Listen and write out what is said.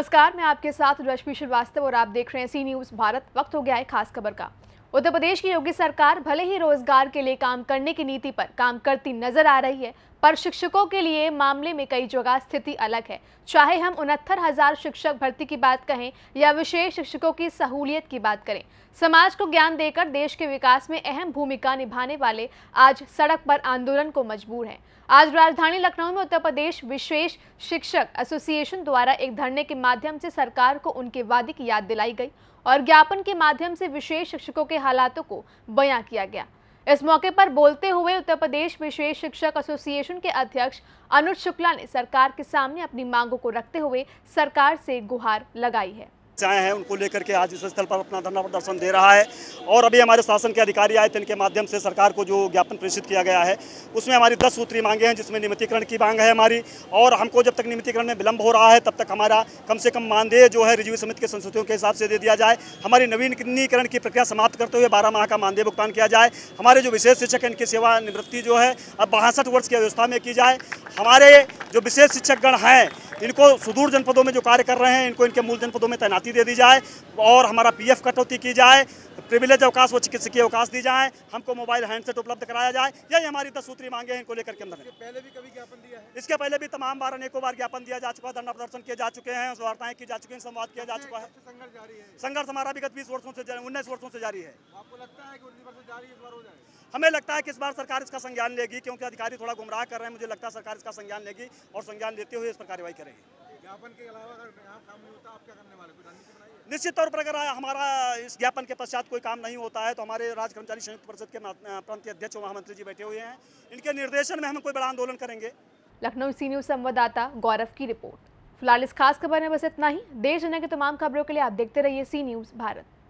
नमस्कार मैं आपके साथ रश्मि श्रीवास्तव और आप देख रहे हैं सी न्यूज भारत वक्त हो गया है खास खबर का उत्तर प्रदेश की योगी सरकार भले ही रोजगार के लिए काम करने की नीति पर काम करती नजर आ रही है पर शिक्षकों के लिए मामले में कई जगह स्थिति अलग है चाहे हम उनहत्तर हजार शिक्षक भर्ती की बात कहें या विशेष शिक्षकों की सहूलियत की बात करें समाज को ज्ञान देकर देश के विकास में अहम भूमिका निभाने वाले आज सड़क पर आंदोलन को मजबूर हैं आज राजधानी लखनऊ में उत्तर प्रदेश विशेष शिक्षक एसोसिएशन द्वारा एक धरने के माध्यम से सरकार को उनके वादे की याद दिलाई गई और ज्ञापन के माध्यम से विशेष शिक्षकों के हालातों को बयां किया गया इस मौके पर बोलते हुए उत्तर प्रदेश विशेष शिक्षक एसोसिएशन के अध्यक्ष अनुज शुक्ला ने सरकार के सामने अपनी मांगों को रखते हुए सरकार से गुहार लगाई है आए हैं उनको लेकर के आज इस स्थल पर अपना धरना प्रदर्शन दे रहा है और अभी हमारे शासन के अधिकारी आए थे इनके माध्यम से सरकार को जो ज्ञापन प्रेषित किया गया है उसमें हमारी दस सूत्री मांगे हैं जिसमें नियमितीकरण की मांग है हमारी और हमको जब तक नियमितीकरण में विलंब हो रहा है तब तक हमारा कम से कम मानदेय जो है रिज्यू समिति के संस्थियों के हिसाब से दे दिया जाए हमारी नवीनीकरण की प्रक्रिया समाप्त करते हुए बारह माह का मानदेय भुगतान किया जाए हमारे जो विशेष शिक्षक हैं इनकी सेवा निवृत्ति जो है अब बासठ वर्ष की व्यवस्था में की जाए हमारे जो विशेष शिक्षकगण हैं इनको सुदूर जनपदों में जो कार्य कर रहे हैं इनको इनके मूल जनपदों में तैनाती दे दी जाए और हमारा पी कटौती की जाए प्रिविलेज अवकाश व चिकित्सकीय अवकाश दी जाए हमको मोबाइल हैंडसेट उपलब्ध कराया जाए यही हमारी दस सूत्री मांगे हैं इनको लेकर के अंदर पहले भी कभी ज्ञापन दिया है इसके पहले भी तमाम बार अनेकों बार ज्ञापन दिया जा चुका है धरना प्रदर्शन किए जा चुके हैं वार्ताएं की जा चुकी हैं संवाद किया जा चुका है संघर्ष हमारा विगत बीस वर्षों से उन्नीस वर्षों से जारी है आपको लगता है हमें लगता है कि इस बार सरकार इसका संज्ञान लेगी क्योंकि अधिकारी थोड़ा गुमराह कर रहे हैं मुझे लगता है सरकार इसका संज्ञान लेगी और संज्ञान लेते हुए इस पर कार्रवाई करेगी निश्चित तौर पर अगर हमारा इस ज्ञापन के पश्चात कोई काम नहीं होता है तो हमारे राज्य कर्मचारी संयुक्त परिषद के प्रांतीय अध्यक्ष महामंत्री जी बैठे हुए हैं इनके निर्देशन में हम कोई बड़ा आंदोलन करेंगे लखनऊ सी न्यूज संवाददाता गौरव की रिपोर्ट फिलहाल इस खास खबर में बस इतना ही देश दुनिया की तमाम खबरों के लिए आप देखते रहिए सी न्यूज भारत